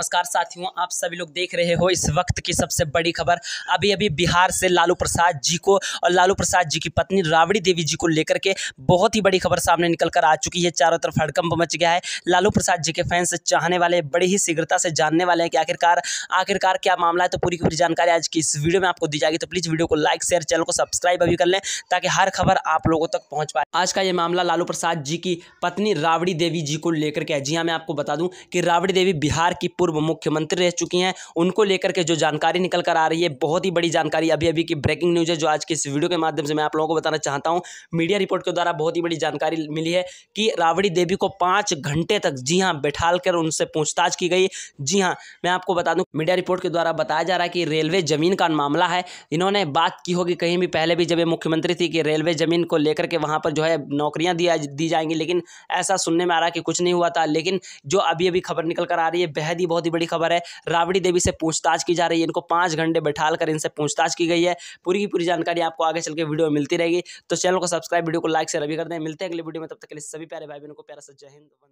नमस्कार साथियों आप सभी लोग देख रहे हो इस वक्त की सबसे बड़ी खबर अभी अभी बिहार से लालू प्रसाद जी को और लालू प्रसाद जी की पत्नी राबड़ी देवी जी को लेकर के बहुत ही बड़ी खबर सामने निकल कर आ चुकी है चारों तरफ हड़कंप मच गया है लालू प्रसाद जी के फैंस चाहने वाले बड़ी ही शीघ्रता से जानने वाले हैं कि आखिरकार आखिरकार क्या मामला है तो पूरी पूरी जानकारी आज की इस वीडियो में आपको दी जाएगी तो प्लीज़ वीडियो को लाइक शेयर चैनल को सब्सक्राइब अभी कर लें ताकि हर खबर आप लोगों तक पहुँच पाए आज का ये मामला लालू प्रसाद जी की पत्नी राबड़ी देवी जी को लेकर के जी हाँ मैं आपको बता दूँ कि राबड़ी देवी बिहार की पूर्व पूर्व मुख्यमंत्री रह चुकी हैं उनको लेकर के जो जानकारी निकल कर आ रही है बहुत ही बड़ी जानकारी अभी अभी की ब्रेकिंग न्यूज़ है जो आज की इस वीडियो के माध्यम से मैं आप लोगों को बताना चाहता हूँ मीडिया रिपोर्ट के द्वारा बहुत ही बड़ी जानकारी मिली है कि रावड़ी देवी को पाँच घंटे तक जी हाँ बैठा कर उनसे पूछताछ की गई जी हाँ मैं आपको बता दूँ मीडिया रिपोर्ट के द्वारा बताया जा रहा है कि रेलवे ज़मीन का मामला है इन्होंने बात की होगी कहीं भी पहले भी जब ये मुख्यमंत्री थी कि रेलवे ज़मीन को लेकर के वहाँ पर जो है नौकरियाँ दिया दी जाएंगी लेकिन ऐसा सुनने में आ रहा कि कुछ नहीं हुआ था लेकिन जो अभी अभी खबर निकल कर आ रही है बेहद ही बहुत बहुत ही बड़ी खबर है राबड़ी देवी से पूछताछ की जा रही है इनको पांच घंटे बैठा कर इनसे पूछताछ की गई है पूरी की पूरी जानकारी आपको आगे चल के वीडियो में मिलती रहेगी तो चैनल को सब्सक्राइब वीडियो को लाइक से रवि कर दें मिलते हैं अगले वीडियो में तब तक के लिए सभी प्यारे भाई बहनों को प्यारा सा जय हिंद